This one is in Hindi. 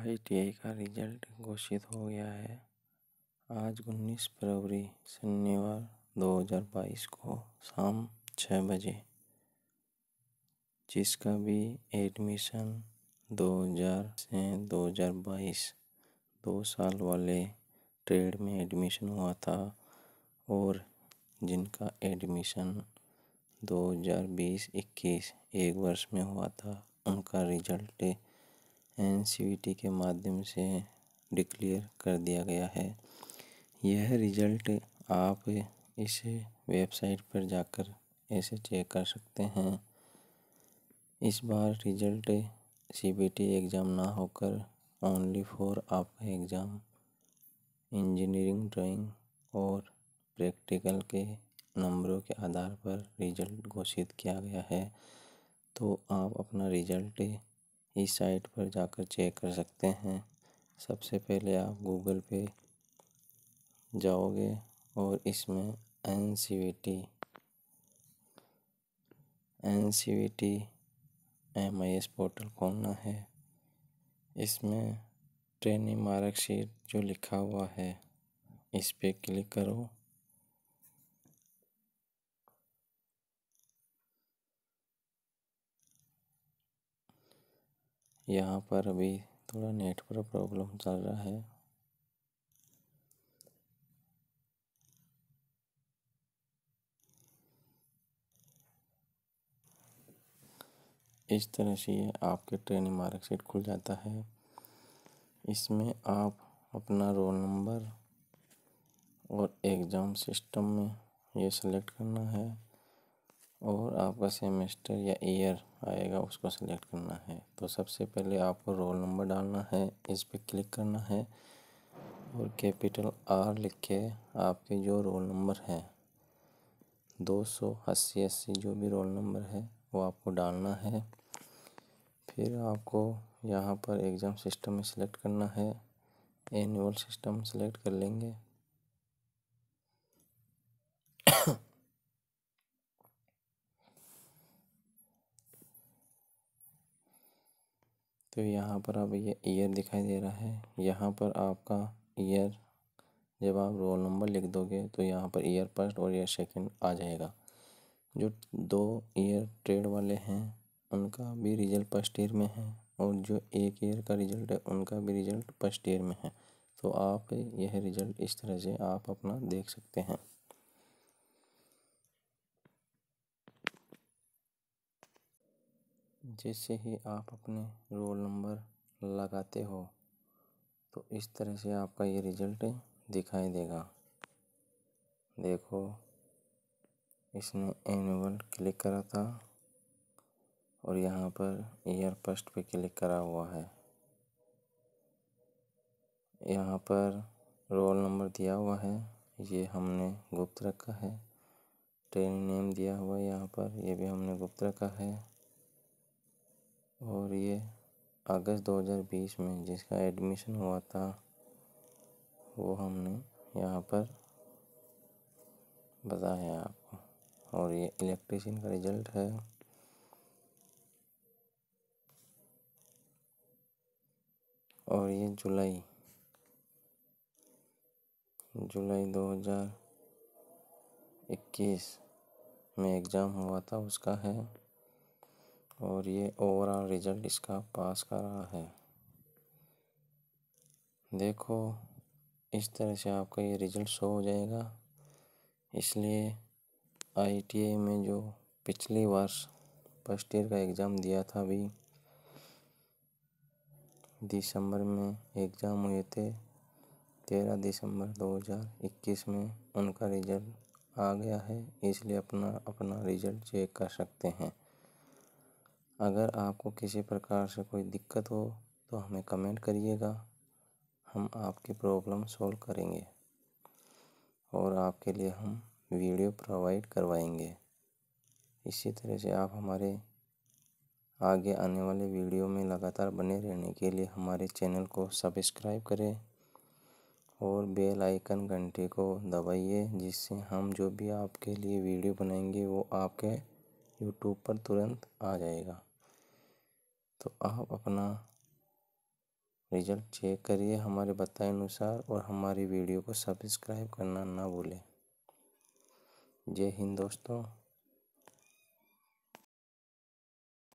आई का रिजल्ट घोषित हो गया है आज उन्नीस फरवरी शनिवार 2022 को शाम छः बजे जिसका भी एडमिशन 2000 से 2022 दो साल वाले ट्रेड में एडमिशन हुआ था और जिनका एडमिशन 2020-21 एक वर्ष में हुआ था उनका रिजल्ट एन e के माध्यम से डिक्लेयर कर दिया गया है यह रिजल्ट आप इस वेबसाइट पर जाकर ऐसे चेक कर सकते हैं इस बार रिजल्ट सी एग्ज़ाम ना होकर ओनली फॉर आपका एग्ज़ाम इंजीनियरिंग ड्राइंग और प्रैक्टिकल के नंबरों के आधार पर रिजल्ट घोषित किया गया है तो आप अपना रिजल्ट इस साइट पर जाकर चेक कर सकते हैं सबसे पहले आप गूगल पे जाओगे और इसमें N C V T N C V T M I S portal खोलना है इसमें ट्रेनिंग मार्कशीट जो लिखा हुआ है इस पर क्लिक करो यहाँ पर अभी थोड़ा नेट पर प्रॉब्लम चल रहा है इस तरह से ये आपके ट्रेनिंग मार्कशीट खुल जाता है इसमें आप अपना रोल नंबर और एग्ज़ाम सिस्टम में ये सेलेक्ट करना है और आपका सेमेस्टर या ईयर आएगा उसको सिलेक्ट करना है तो सबसे पहले आपको रोल नंबर डालना है इस पर क्लिक करना है और कैपिटल आर लिख के आपके जो रोल नंबर है दो सौ अस्सी अस्सी जो भी रोल नंबर है वो आपको डालना है फिर आपको यहाँ पर एग्ज़ाम सिस्टम में सिलेक्ट करना है एनुअल सिस्टम सेलेक्ट कर लेंगे तो यहाँ पर आप ये ईयर दिखाई दे रहा है यहाँ पर आपका ईयर जब आप रोल नंबर लिख दोगे तो यहाँ पर ईयर फर्स्ट और ईयर सेकंड आ जाएगा जो दो ईयर ट्रेड वाले हैं उनका भी रिजल्ट फर्स्ट ईयर में है और जो एक ईयर का रिजल्ट है उनका भी रिजल्ट फर्स्ट ईयर में है तो आप यह रिजल्ट इस तरह से आप अपना देख सकते हैं जैसे ही आप अपने रोल नंबर लगाते हो तो इस तरह से आपका ये रिजल्ट दिखाई देगा देखो इसने एनुअल क्लिक करा था और यहाँ पर ईयर फर्स्ट पे क्लिक करा हुआ है यहाँ पर रोल नंबर दिया हुआ है ये हमने गुप्त रखा है ट्रेन नेम दिया हुआ है यहाँ पर ये भी हमने गुप्त रखा है और ये अगस्त दो हज़ार बीस में जिसका एडमिशन हुआ था वो हमने यहाँ पर बताया आपको और ये इलेक्ट्रिशियन का रिजल्ट है और ये जुलाई जुलाई 2021 में एग्ज़ाम हुआ था उसका है और ये ओवरऑल रिजल्ट इसका पास कर रहा है देखो इस तरह से आपका ये रिजल्ट शो हो जाएगा इसलिए आईटीआई में जो पिछली वर्ष फर्स्ट ईयर का एग्ज़ाम दिया था अभी दिसंबर में एग्ज़ाम हुए थे तेरह दिसंबर 2021 में उनका रिज़ल्ट आ गया है इसलिए अपना अपना रिज़ल्ट चेक कर सकते हैं अगर आपको किसी प्रकार से कोई दिक्कत हो तो हमें कमेंट करिएगा हम आपकी प्रॉब्लम सॉल्व करेंगे और आपके लिए हम वीडियो प्रोवाइड करवाएंगे इसी तरह से आप हमारे आगे आने वाले वीडियो में लगातार बने रहने के लिए हमारे चैनल को सब्सक्राइब करें और बेल आइकन घंटे को दबाइए जिससे हम जो भी आपके लिए वीडियो बनाएंगे वो आपके यूट्यूब पर तुरंत आ जाएगा तो आप अपना रिजल्ट चेक करिए हमारे बताए अनुसार और हमारी वीडियो को सब्सक्राइब करना ना भूलें जय हिंद दोस्तों